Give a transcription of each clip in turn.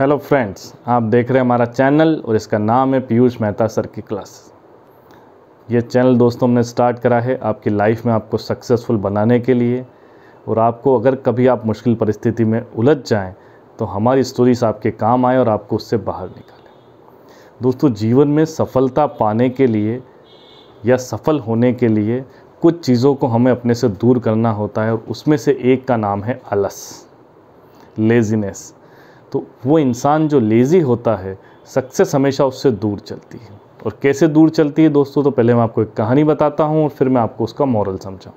hello friends आप देख रहे हैं हमारा चैनल और इसका नाम है पीयूष मेहता सर की क्लास ये चैनल दोस्तों हमने स्टार्ट करा है आपकी लाइफ में आपको सक्सेसफुल बनाने के लिए और आपको अगर कभी आप मुश्किल परिस्थिति में उलझ जाएं तो हमारी स्टोरीज आपके काम आए और आपको उससे बाहर निकालें दोस्तों जीवन में सफलता पाने के लिए या सफल होने के लिए कुछ चीज़ों को हमें अपने से दूर करना होता है और उसमें से एक का नाम है अलस लेजीनेस तो वो इंसान जो लेज़ी होता है सक्सेस हमेशा उससे दूर चलती है और कैसे दूर चलती है दोस्तों तो पहले मैं आपको एक कहानी बताता हूँ और फिर मैं आपको उसका मॉरल समझाऊँ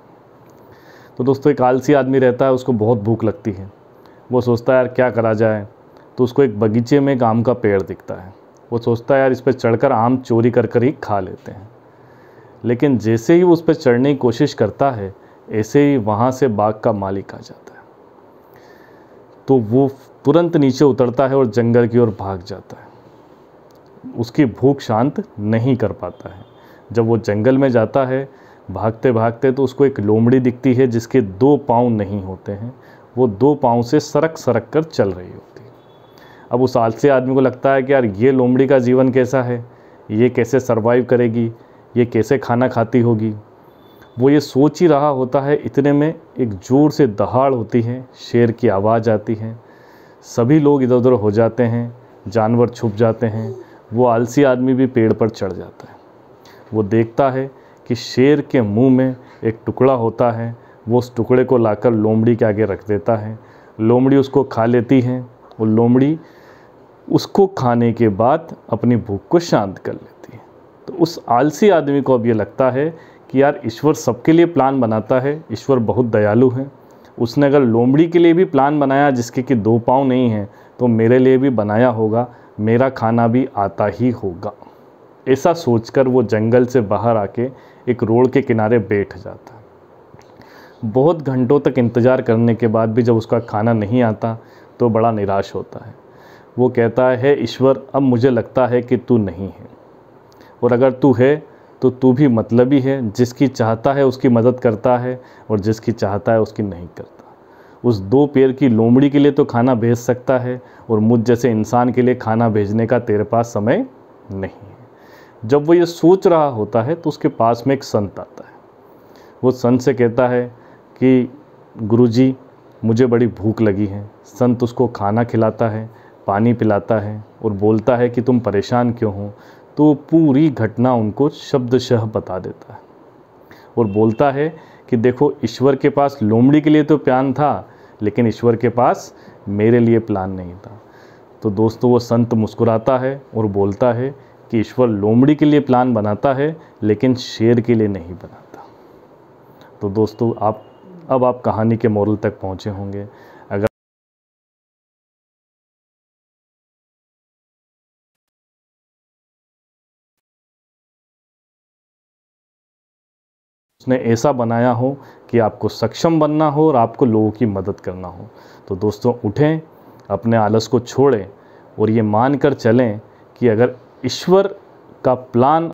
तो दोस्तों एक आलसी आदमी रहता है उसको बहुत भूख लगती है वो सोचता है यार क्या करा जाए तो उसको एक बगीचे में एक आम का पेड़ दिखता है वो सोचता है यार इस पर चढ़कर आम चोरी कर कर ही खा लेते हैं लेकिन जैसे ही वो उस पर चढ़ने की कोशिश करता है ऐसे ही वहाँ से बाग का मालिक आ जाता है तो वो तुरंत नीचे उतरता है और जंगल की ओर भाग जाता है उसकी भूख शांत नहीं कर पाता है जब वो जंगल में जाता है भागते भागते तो उसको एक लोमड़ी दिखती है जिसके दो पाँव नहीं होते हैं वो दो पाँव से सरक सरक कर चल रही होती है अब उस आलसे आदमी को लगता है कि यार ये लोमड़ी का जीवन कैसा है ये कैसे सर्वाइव करेगी ये कैसे खाना खाती होगी वो ये सोच ही रहा होता है इतने में एक ज़ोर से दहाड़ होती है शेर की आवाज़ आती है सभी लोग इधर उधर हो जाते हैं जानवर छुप जाते हैं वो आलसी आदमी भी पेड़ पर चढ़ जाता है वो देखता है कि शेर के मुंह में एक टुकड़ा होता है वो उस टुकड़े को लाकर लोमड़ी के आगे रख देता है लोमड़ी उसको खा लेती है वो लोमड़ी उसको खाने के बाद अपनी भूख को शांत कर लेती है तो उस आलसी आदमी को अब ये लगता है कि यार ईश्वर सबके लिए प्लान बनाता है ईश्वर बहुत दयालु हैं उसने अगर लोमड़ी के लिए भी प्लान बनाया जिसके कि दो पाँव नहीं हैं तो मेरे लिए भी बनाया होगा मेरा खाना भी आता ही होगा ऐसा सोचकर वो जंगल से बाहर आके एक रोड के किनारे बैठ जाता बहुत घंटों तक इंतज़ार करने के बाद भी जब उसका खाना नहीं आता तो बड़ा निराश होता है वो कहता है ईश्वर अब मुझे लगता है कि तू नहीं है और अगर तू है तो तू भी मतलबी है जिसकी चाहता है उसकी मदद करता है और जिसकी चाहता है उसकी नहीं करता उस दो पैर की लोमड़ी के लिए तो खाना भेज सकता है और मुझ जैसे इंसान के लिए खाना भेजने का तेरे पास समय नहीं है जब वो ये सोच रहा होता है तो उसके पास में एक संत आता है वो संत से कहता है कि गुरुजी मुझे बड़ी भूख लगी है संत उसको खाना खिलाता है पानी पिलाता है और बोलता है कि तुम परेशान क्यों हो तो वो पूरी घटना उनको शब्दशः बता देता है और बोलता है कि देखो ईश्वर के पास लोमड़ी के लिए तो प्लान था लेकिन ईश्वर के पास मेरे लिए प्लान नहीं था तो दोस्तों वो संत मुस्कुराता है और बोलता है कि ईश्वर लोमड़ी के लिए प्लान बनाता है लेकिन शेर के लिए नहीं बनाता तो दोस्तों आप अब आप कहानी के मॉरल तक पहुँचे होंगे उसने ऐसा बनाया हो कि आपको सक्षम बनना हो और आपको लोगों की मदद करना हो तो दोस्तों उठें अपने आलस को छोड़ें और ये मान कर चलें कि अगर ईश्वर का प्लान